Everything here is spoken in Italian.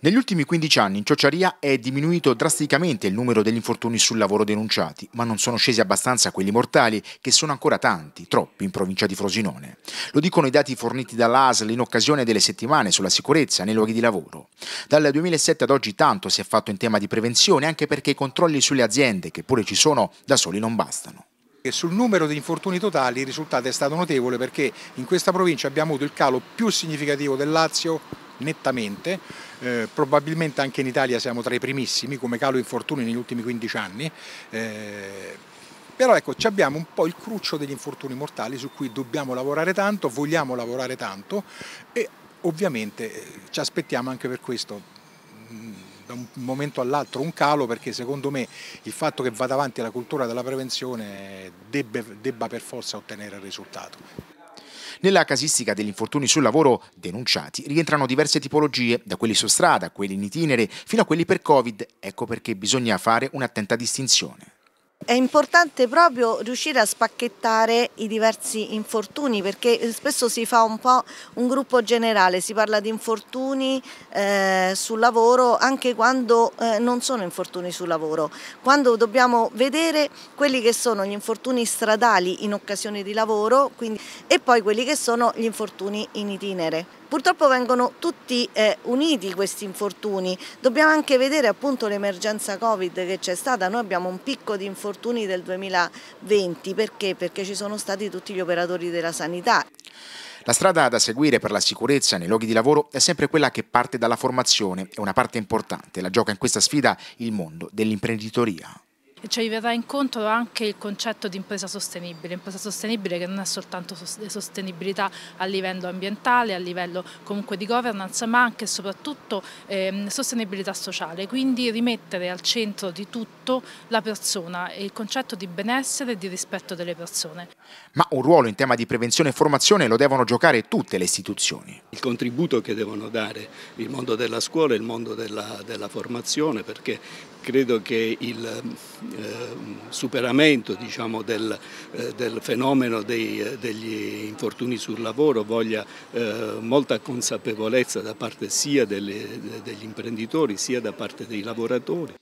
Negli ultimi 15 anni in Ciociaria è diminuito drasticamente il numero degli infortuni sul lavoro denunciati, ma non sono scesi abbastanza quelli mortali, che sono ancora tanti, troppi, in provincia di Frosinone. Lo dicono i dati forniti dall'ASL in occasione delle settimane sulla sicurezza nei luoghi di lavoro. Dal 2007 ad oggi tanto si è fatto in tema di prevenzione, anche perché i controlli sulle aziende, che pure ci sono, da soli non bastano. Sul numero di infortuni totali il risultato è stato notevole perché in questa provincia abbiamo avuto il calo più significativo del Lazio, nettamente, eh, probabilmente anche in Italia siamo tra i primissimi come calo infortuni negli ultimi 15 anni. Eh, però ecco, abbiamo un po' il cruccio degli infortuni mortali su cui dobbiamo lavorare tanto, vogliamo lavorare tanto e ovviamente eh, ci aspettiamo anche per questo mm, da un momento all'altro un calo perché secondo me il fatto che vada avanti la cultura della prevenzione debba, debba per forza ottenere il risultato. Nella casistica degli infortuni sul lavoro denunciati rientrano diverse tipologie, da quelli su strada, quelli in itinere, fino a quelli per Covid. Ecco perché bisogna fare un'attenta distinzione. È importante proprio riuscire a spacchettare i diversi infortuni perché eh, spesso si fa un po' un gruppo generale, si parla di infortuni eh, sul lavoro anche quando eh, non sono infortuni sul lavoro, quando dobbiamo vedere quelli che sono gli infortuni stradali in occasione di lavoro quindi, e poi quelli che sono gli infortuni in itinere. Purtroppo vengono tutti eh, uniti questi infortuni, dobbiamo anche vedere appunto l'emergenza Covid che c'è stata, noi abbiamo un picco di infortuni infortuni del 2020 perché? Perché ci sono stati tutti gli operatori della sanità. La strada da seguire per la sicurezza nei luoghi di lavoro è sempre quella che parte dalla formazione è una parte importante la gioca in questa sfida il mondo dell'imprenditoria. Ci verrà incontro anche il concetto di impresa sostenibile, impresa sostenibile che non è soltanto sostenibilità a livello ambientale, a livello comunque di governance, ma anche e soprattutto ehm, sostenibilità sociale, quindi rimettere al centro di tutto la persona e il concetto di benessere e di rispetto delle persone. Ma un ruolo in tema di prevenzione e formazione lo devono giocare tutte le istituzioni. Il contributo che devono dare il mondo della scuola e il mondo della, della formazione perché credo che il Ehm, superamento diciamo, del, eh, del, fenomeno dei, eh, degli infortuni sul lavoro voglia eh, molta consapevolezza da parte sia delle, degli imprenditori sia da parte dei lavoratori.